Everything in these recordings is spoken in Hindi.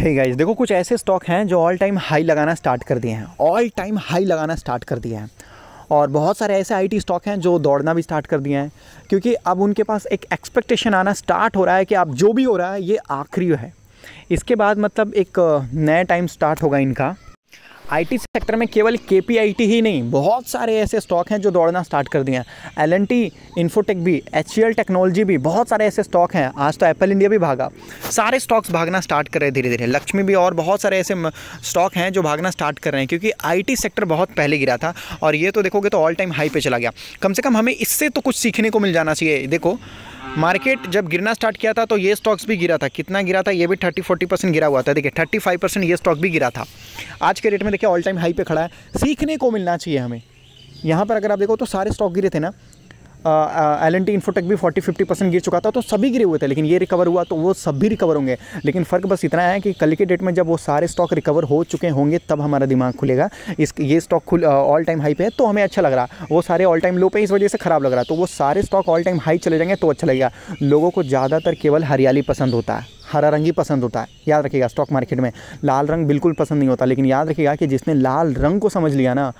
हे गाइस देखो कुछ ऐसे स्टॉक हैं जो ऑल टाइम हाई लगाना स्टार्ट कर दिए हैं ऑल टाइम हाई लगाना स्टार्ट कर दिए हैं और बहुत सारे ऐसे आईटी स्टॉक हैं जो दौड़ना भी स्टार्ट कर दिए हैं क्योंकि अब उनके पास एक एक्सपेक्टेशन आना स्टार्ट हो रहा है कि अब जो भी हो रहा है ये आखिरी है इसके बाद मतलब एक नया टाइम स्टार्ट होगा इनका आईटी सेक्टर में केवल के ही नहीं बहुत सारे ऐसे स्टॉक हैं जो दौड़ना स्टार्ट कर दिए हैं एल एन इन्फोटेक भी एच टेक्नोलॉजी भी बहुत सारे ऐसे स्टॉक हैं आज तो एप्पल इंडिया भी भागा सारे स्टॉक्स भागना स्टार्ट कर रहे हैं धीरे धीरे लक्ष्मी भी और बहुत सारे ऐसे स्टॉक हैं जो भागना स्टार्ट कर रहे हैं क्योंकि आई सेक्टर बहुत पहले गिरा था और ये तो देखोगे तो ऑल टाइम हाई पे चला गया कम से कम हमें इससे तो कुछ सीखने को मिल जाना चाहिए देखो मार्केट जब गिरना स्टार्ट किया था तो ये स्टॉक्स भी गिरा था कितना गिरा था ये भी थर्टी फोर्टी परसेंट गिरा हुआ था देखिए थर्टी फाइव परसेंट ये स्टॉक भी गिरा था आज के रेट में देखिए ऑल टाइम हाई पे खड़ा है सीखने को मिलना चाहिए हमें यहाँ पर अगर आप देखो तो सारे स्टॉक गिरे थे ना एल एन टी इन्फोटेक भी फोर्टी फिफ्टी परसेंट गिर चुका था तो सभी गिरे हुए थे लेकिन ये रिकवर हुआ तो वो सब भी रिकवर होंगे लेकिन फ़र्क बस इतना है कि कल के डेट में जब वो सारे स्टॉक रिकवर हो चुके होंगे तब हमारा दिमाग खुलेगा इस ये स्टॉक खुल ऑल टाइम हाई पे है तो हमें अच्छा लग रहा वो सारे ऑल टाइम लो पे इस वजह से ख़राब लग रहा तो वो सारे स्टॉक ऑल टाइम हाई चले जाएंगे तो अच्छा लगेगा लोगों को ज़्यादातर केवल हरियाली पसंद होता है हरा रंग ही पसंद होता है याद रखिएगा स्टॉक मार्केट में लाल रंग बिल्कुल पसंद नहीं होता लेकिन याद रखिएगा कि जिसने लाल रंग को समझ लिया ना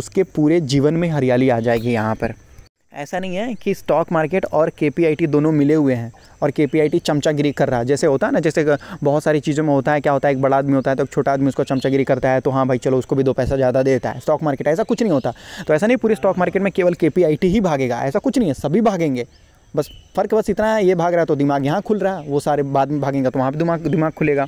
उसके पूरे जीवन में हरियाली आ जाएगी यहाँ पर ऐसा नहीं है कि स्टॉक मार्केट और के दोनों मिले हुए हैं और के चमचागिरी कर रहा है जैसे होता है ना जैसे बहुत सारी चीज़ों में होता है क्या होता है एक बड़ा आदमी होता है तो एक छोटा आदमी उसको चमचागिरी करता है तो हाँ भाई चलो उसको भी दो पैसा ज़्यादा देता है स्टॉक मार्केट ऐसा कुछ नहीं होता तो ऐसा नहीं पूरे स्टॉक मार्केट में केवल के ही भागेगा ऐसा कुछ नहीं है सभी भागेंगे बस फ़र्क बस इतना है ये भाग रहा है तो दिमाग यहाँ खुल रहा है वो सारे बाद में भागेंगे तो वहाँ पर दिमाग दिमाग खुलेगा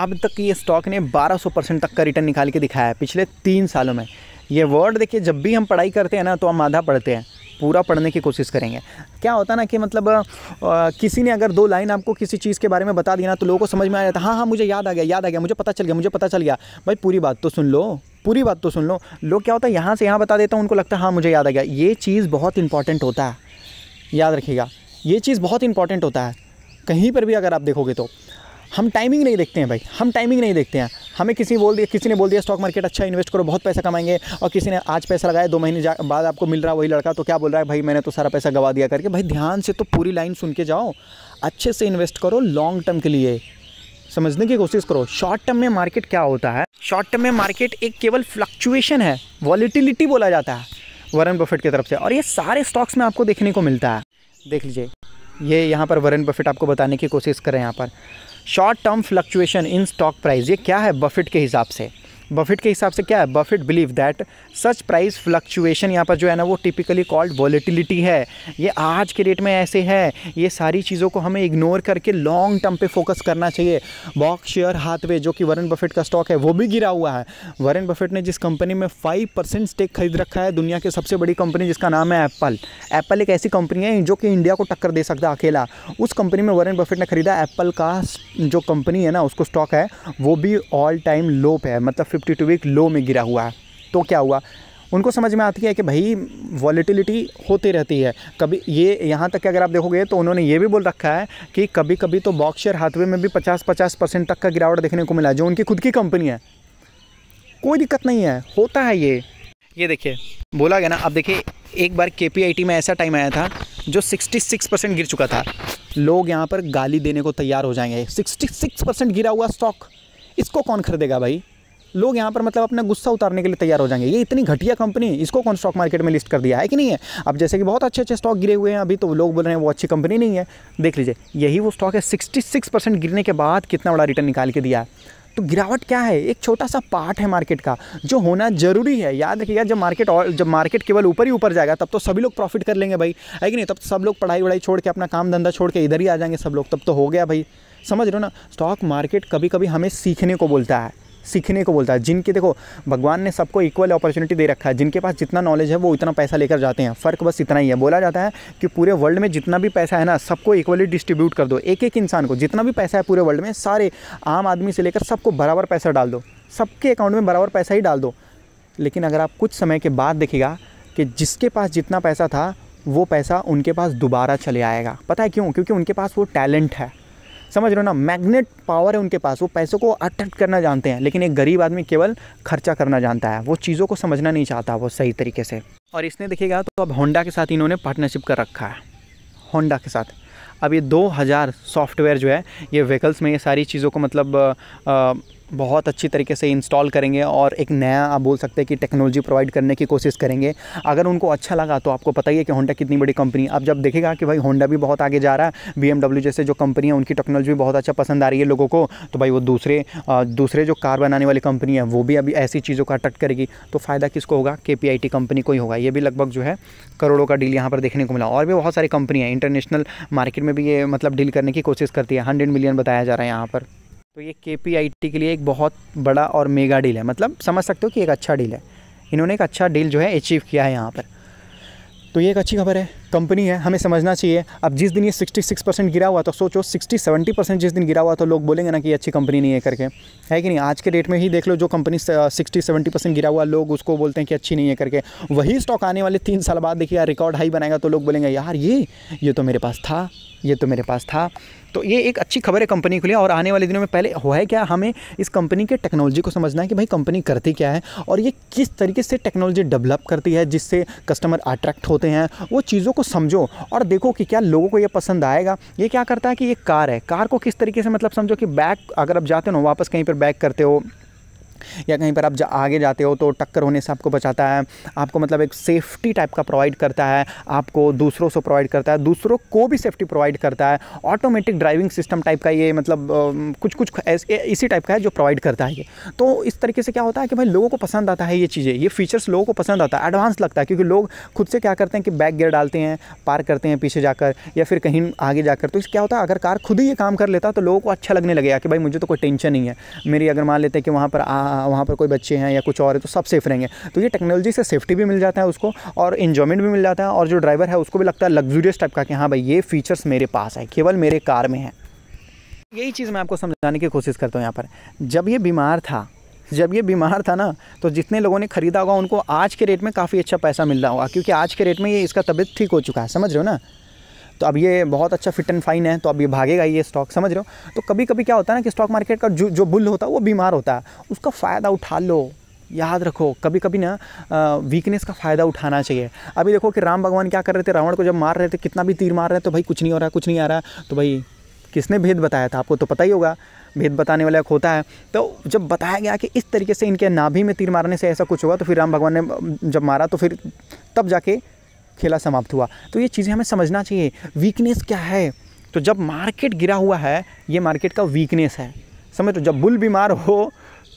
अब तक ये स्टॉक ने 1200 परसेंट तक का रिटर्न निकाल के दिखाया है पिछले तीन सालों में ये वर्ड देखिए जब भी हम पढ़ाई करते हैं ना तो हम आधा पढ़ते हैं पूरा पढ़ने की कोशिश करेंगे क्या होता ना कि मतलब आ, किसी ने अगर दो लाइन आपको किसी चीज़ के बारे में बता दिया ना तो लोगों को समझ में आ जाता हाँ हाँ मुझे याद आ गया याद आ गया मुझे पता चल गया मुझे पता चल गया भाई पूरी बात तो सुन लो पूरी बात तो सुन लो लोग क्या होता है यहाँ से यहाँ बता देता हूँ उनको लगता है हाँ मुझे याद आ गया ये चीज़ बहुत इंपॉर्टेंट होता है याद रखिएगा ये चीज़ बहुत इंपॉर्टेंट होता है कहीं पर भी अगर आप देखोगे तो हम टाइमिंग नहीं देखते हैं भाई हम टाइमिंग नहीं देखते हैं हमें किसी बोल दिया किसी ने बोल दिया स्टॉक मार्केट अच्छा इन्वेस्ट करो बहुत पैसा कमाएंगे और किसी ने आज पैसा लगाया दो महीने बाद आपको मिल रहा वही लड़का तो क्या बोल रहा है भाई मैंने तो सारा पैसा गवा दिया करके भाई ध्यान से तो पूरी लाइन सुन के जाओ अच्छे से इन्वेस्ट करो लॉन्ग टर्म के लिए समझने की कोशिश करो शॉर्ट टर्म में मार्केट क्या होता है शॉर्ट टर्म में मार्केट एक केवल फ्लक्चुएशन है वॉलीटिलिटी बोला जाता है वरन बफेट की तरफ से और ये सारे स्टॉक्स में आपको देखने को मिलता है देख लीजिए ये यहाँ पर वरन बफेट आपको बताने की कोशिश कर रहे हैं यहाँ पर short term fluctuation in stock price ये क्या है बफेट के हिसाब से बफेट के हिसाब से क्या है Buffett believe that such price fluctuation यहाँ पर जो है ना वो टिपिकली कॉल्ड वॉलेटिलिटी है ये आज के डेट में ऐसे है ये सारी चीज़ों को हमें इग्नोर करके लॉन्ग टर्म पे फोकस करना चाहिए बॉक्स शेयर हाथवे जो कि वरन बफेट का स्टॉक है वो भी गिरा हुआ है वरन बफेट ने जिस कंपनी में फाइव परसेंट स्टेक खरीद रखा है दुनिया की सबसे बड़ी कंपनी जिसका नाम है एप्पल एप्पल एक ऐसी कंपनी है जो कि इंडिया को टक्कर दे सकता है अकेला उस कंपनी में वरन बफेट ने खरीदा एप्पल का जो कंपनी है ना उसको स्टॉक है वो भी ऑल टाइम लो पे है मतलब फिफ्टी टू वीक लो में गिरा हुआ है तो क्या हुआ उनको समझ में आती है कि भाई वॉलीटिलिटी होती रहती है कभी ये यहाँ तक कि अगर आप देखोगे तो उन्होंने ये भी बोल रखा है कि कभी कभी तो बॉक्सर हाथवे में भी 50-50 परसेंट तक का गिरावट देखने को मिला जो उनकी खुद की कंपनी है कोई दिक्कत नहीं है होता है ये ये देखिए बोला गया ना अब देखिए एक बार के में ऐसा टाइम आया था जो सिक्सटी परसेंट गिर चुका था लोग यहाँ पर गाली देने को तैयार हो जाएंगे सिक्सटी परसेंट गिरा हुआ स्टॉक इसको कौन खरीदेगा भाई लोग यहाँ पर मतलब अपना गुस्सा उतारने के लिए तैयार हो जाएंगे ये इतनी घटिया कंपनी इसको कौन स्टॉक मार्केट में लिस्ट कर दिया है कि नहीं है अब जैसे कि बहुत अच्छे अच्छे स्टॉक गिरे हुए हैं अभी तो लोग बोल रहे हैं वो अच्छी कंपनी नहीं है देख लीजिए यही वो स्टॉक है सिक्सटी सिक्स परसेंट गिरने के बाद कितना बड़ा रिटर्न निकाल के दिया है तो गिरावट क्या है एक छोटा सा पार्ट है मार्केट का जो होना जरूरी है याद रखिएगा जब मार्केट और जब मार्केट केवल ऊपर ही ऊपर जाएगा तब तो सभी लोग प्रॉफिट कर लेंगे भाई है कि नहीं तब तो सब लोग पढ़ाई वढ़ाई छोड़ के अपना काम धंधा छोड़ के इधर ही आ जाएंगे सब लोग तब तो हो गया भाई समझ रहे हो ना स्टॉक मार्केट कभी कभी हमें सीखने को बोलता है सीखने को बोलता है जिनके देखो भगवान ने सबको इक्वल अपॉर्चुनिटी दे रखा है जिनके पास जितना नॉलेज है वो इतना पैसा लेकर जाते हैं फ़र्क बस इतना ही है बोला जाता है कि पूरे वर्ल्ड में जितना भी पैसा है ना सबको इक्वली डिस्ट्रीब्यूट कर दो एक एक इंसान को जितना भी पैसा है पूरे वर्ल्ड में सारे आम आदमी से लेकर सबको बराबर पैसा डाल दो सबके अकाउंट में बराबर पैसा ही डाल दो लेकिन अगर आप कुछ समय के बाद देखेगा कि जिसके पास जितना पैसा था वो पैसा उनके पास दोबारा चले आएगा पता है क्यों क्योंकि उनके पास वो टैलेंट है समझ रहे हो ना मैग्नेट पावर है उनके पास वो पैसों को अट्रैक्ट करना जानते हैं लेकिन एक गरीब आदमी केवल खर्चा करना जानता है वो चीज़ों को समझना नहीं चाहता वो सही तरीके से और इसने देखेगा तो अब होंडा के साथ इन्होंने पार्टनरशिप कर रखा है होंडा के साथ अब ये 2000 सॉफ्टवेयर जो है ये व्हीकल्स में ये सारी चीज़ों को मतलब आ, आ, बहुत अच्छी तरीके से इंस्टॉल करेंगे और एक नया आप बोल सकते हैं कि टेक्नोलॉजी प्रोवाइड करने की कोशिश करेंगे अगर उनको अच्छा लगा तो आपको पता ही है कि होंडा कितनी बड़ी कंपनी आप जब देखेगा कि भाई होंडा भी बहुत आगे जा रहा है बी जैसे जो कंपनी है उनकी टेक्नोलॉजी भी बहुत अच्छा पसंद आ रही है लोगों को तो भाई वो दूसरे दूसरे जो कार बनाने वाली कंपनी है वो भी अभी ऐसी चीज़ों का अटक करेगी तो फ़ायदा किसको होगा के कंपनी को ही होगा ये भी लगभग जो है करोड़ों का डील यहाँ पर देखने को मिला और भी बहुत सारी कंपनी है इंटरनेशनल मार्केट में भी ये मतलब डील करने की कोशिश करती है हंड्रेड मिलियन बताया जा रहा है यहाँ पर तो ये के के लिए एक बहुत बड़ा और मेगा डील है मतलब समझ सकते हो कि एक अच्छा डील है इन्होंने एक अच्छा डील जो है अचीव किया है यहाँ पर तो ये एक अच्छी खबर है कंपनी है हमें समझना चाहिए अब जिस दिन ये 66 परसेंट गिरा हुआ तो सोचो 60 70 परसेंट जिस दिन गिरा हुआ तो लोग बोलेंगे ना कि अच्छी कंपनी नहीं है करके है कि नहीं आज के डेट में ही देख लो जो कंपनी 60 70 परसेंट गिरा हुआ लोग उसको बोलते हैं कि अच्छी नहीं है करके वही स्टॉक आने वाले तीन साल बाद देखिए रिकॉर्ड हाई बनाएगा तो लोग बोलेंगे यार ये ये तो मेरे पास था ये तो मेरे पास था तो ये एक अच्छी खबर है कंपनी के लिए और आने वाले दिनों में पहले हुआ है क्या हमें इस कंपनी के टेक्नोलॉजी को समझना है कि भाई कंपनी करती क्या है और ये किस तरीके से टेक्नोलॉजी डेवलप करती है जिससे कस्टमर अट्रैक्ट होते हैं वो चीज़ों को समझो और देखो कि क्या लोगों को ये पसंद आएगा ये क्या करता है कि ये कार है कार को किस तरीके से मतलब समझो कि बैक अगर आप जाते हो वापस कहीं पर बैक करते हो या कहीं पर आप जा, आगे जाते हो तो टक्कर होने से आपको बचाता है आपको मतलब एक सेफ्टी टाइप का प्रोवाइड करता है आपको दूसरों से प्रोवाइड करता है दूसरों को भी सेफ्टी प्रोवाइड करता है ऑटोमेटिक ड्राइविंग सिस्टम टाइप का ये मतलब कुछ कुछ इसी टाइप का है जो प्रोवाइड करता है ये तो इस तरीके से क्या होता है कि भाई लोगों को पसंद आता है ये चीज़ें ये फीचर्स लोगों को पसंद आता है एडवांस लगता है क्योंकि लोग खुद से क्या करते हैं कि बैक गियर डालते हैं पार करते हैं पीछे जाकर या फिर कहीं आगे जाकर तो इस क्या होता है अगर कार खुद ही ये काम कर लेता तो लोगों को अच्छा लगने लगेगा कि भाई मुझे तो कोई टेंशन नहीं है मेरी अगर मान लेते हैं कि वहाँ पर आ, वहाँ पर कोई बच्चे हैं या कुछ और है तो सब सेफ रहेंगे तो ये टेक्नोलॉजी से सेफ्टी भी मिल जाता है उसको और इन्जॉयमेंट भी मिल जाता है और जो ड्राइवर है उसको भी लगता है लग्जूरियस टाइप का कि हाँ भाई ये फीचर्स मेरे पास है केवल मेरे कार में है यही चीज़ मैं आपको समझाने की कोशिश करता हूँ यहाँ पर जब ये बीमार था जब ये बीमार था ना तो जितने लोगों ने ख़रीदा होगा उनको आज के रेट में काफ़ी अच्छा पैसा मिल रहा होगा क्योंकि आज के रेट में ये इसका तबीयत ठीक हो चुका है समझ रहे हो ना तो अब ये बहुत अच्छा फिट एंड फाइन है तो अब ये भागेगा ये स्टॉक समझ रहे हो तो कभी कभी क्या होता है ना कि स्टॉक मार्केट का जो जो बुल होता है वो बीमार होता है उसका फ़ायदा उठा लो याद रखो कभी कभी ना वीकनेस का फ़ायदा उठाना चाहिए अभी देखो कि राम भगवान क्या कर रहे थे रावण को जब मार रहे थे कितना भी तीर मार रहे हैं तो भाई कुछ नहीं हो रहा कुछ नहीं आ रहा तो भाई किसने भेद बताया था आपको तो पता ही होगा भेद बताने वाला एक होता है तो जब बताया गया कि इस तरीके से इनके नाभि में तीर मारने से ऐसा कुछ होगा तो फिर राम भगवान ने जब मारा तो फिर तब जाके खेला समाप्त हुआ तो ये चीज़ें हमें समझना चाहिए वीकनेस क्या है तो जब मार्केट गिरा हुआ है ये मार्केट का वीकनेस है समझ तो जब बुल बीमार हो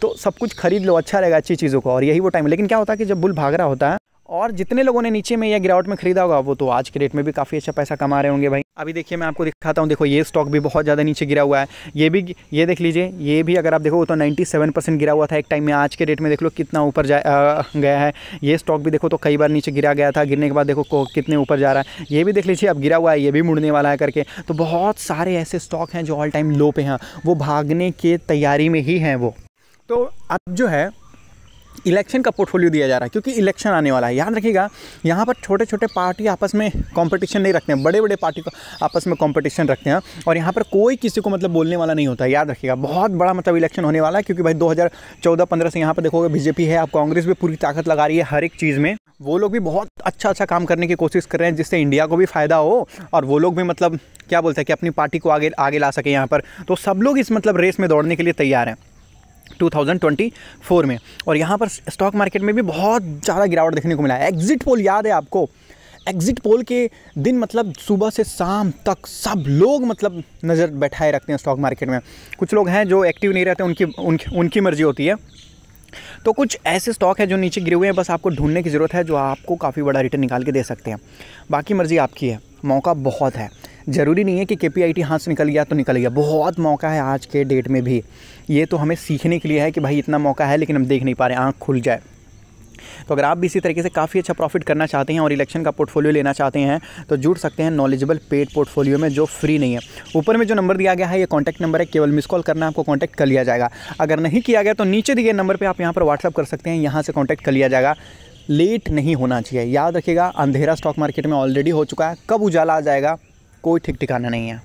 तो सब कुछ खरीद लो अच्छा रहेगा अच्छी चीज़ों को और यही वो टाइम लेकिन क्या होता है कि जब बुल भाग रहा होता है और जितने लोगों ने नीचे में या गिरावट में खरीदा होगा वो तो आज के डेट में भी काफ़ी अच्छा पैसा कमा रहे होंगे भाई अभी देखिए मैं आपको दिखाता हूँ देखो ये स्टॉक भी बहुत ज़्यादा नीचे गिरा हुआ है ये भी ये देख लीजिए ये भी अगर आप देखो तो 97 परसेंट गिरा हुआ था एक टाइम में आज के डेट में देख लो कितना ऊपर जा आ, गया है ये स्टॉक भी देखो तो कई बार नीचे गिरा गया था गिरने के बाद देखो कितने ऊपर जा रहा है ये भी देख लीजिए अब गिरा हुआ है ये भी मुड़ने वाला है करके तो बहुत सारे ऐसे स्टॉक हैं जो ऑल टाइम लो पे हैं वो भागने के तैयारी में ही हैं वो तो अब जो है इलेक्शन का पोर्टफोलियो दिया जा रहा है क्योंकि इलेक्शन आने वाला है याद रखिएगा यहाँ पर छोटे छोटे पार्टी आपस में कंपटीशन नहीं रखते हैं बड़े बड़े पार्टी को आपस में कंपटीशन रखते हैं और यहाँ पर कोई किसी को मतलब बोलने वाला नहीं होता है याद रखिएगा बहुत बड़ा मतलब इलेक्शन होने वाला है क्योंकि भाई दो हज़ार से यहाँ पर देखोगे बीजेपी है आप कांग्रेस भी पूरी ताकत लगा रही है हर एक चीज़ में वो लोग भी बहुत अच्छा अच्छा काम करने की कोशिश कर रहे हैं जिससे इंडिया को भी फ़ायदा हो और वो लोग भी मतलब क्या बोलते हैं कि अपनी पार्टी को आगे आगे ला सके यहाँ पर तो सब लोग इस मतलब रेस में दौड़ने के लिए तैयार हैं 2024 में और यहाँ पर स्टॉक मार्केट में भी बहुत ज़्यादा गिरावट देखने को मिला है एग्ज़िट पोल याद है आपको एग्ज़िट पोल के दिन मतलब सुबह से शाम तक सब लोग मतलब नज़र बैठाए रखते हैं स्टॉक मार्केट में कुछ लोग हैं जो एक्टिव नहीं रहते उनकी उनकी उनकी मर्ज़ी होती है तो कुछ ऐसे स्टॉक है जो नीचे गिरे हुए हैं बस आपको ढूंढने की ज़रूरत है जो आपको काफ़ी बड़ा रिटर्न निकाल के दे सकते हैं बाकी मर्ज़ी आपकी है मौका बहुत है ज़रूरी नहीं है कि के पी आई टी हाथ से निकल गया तो निकल गया बहुत मौका है आज के डेट में भी ये तो हमें सीखने के लिए है कि भाई इतना मौका है लेकिन हम देख नहीं पा रहे आँख खुल जाए तो अगर आप भी इसी तरीके से काफ़ी अच्छा प्रॉफिट करना चाहते हैं और इलेक्शन का पोर्टफोलियो लेना चाहते हैं तो जुड़ सकते हैं नॉलेजेबल पेड पोर्टफोलियो में जो फ्री नहीं है ऊपर में जो नंबर दिया गया है ये कॉन्टैक्ट नंबर है केवल मिस कॉल करना है आपको कॉन्टैक्ट कर लिया जाएगा अगर नहीं किया गया तो नीचे दिए नंबर पर आप यहाँ पर व्हाट्सअप कर सकते हैं यहाँ से कॉन्टैक्ट कर लिया जाएगा लेट नहीं होना चाहिए याद रखिएगा अंधेरा स्टॉक मार्केट में ऑलरेडी हो चुका है कब उजाला आ जाएगा कोई ठीक ठिकाना नहीं है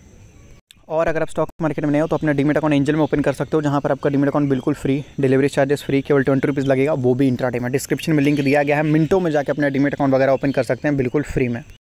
और अगर आप स्टॉक मार्केट में नहीं हो तो अपने डिमेट अकाउंट एंजल में ओपन कर सकते हो जहाँ पर आपका डिमेट अकाउंट बिल्कुल फ्री डिलीवरी चार्जेस फ्री केवल ट्वेंटी रुपीज़ लगेगा वो भी इंट्रा में डिस्क्रिप्शन में लिंक दिया गया है मिनटों में जाकर अपना डिमेट अकाउंट वगैरह ओपन कर सकते हैं बिल्कुल फ्री में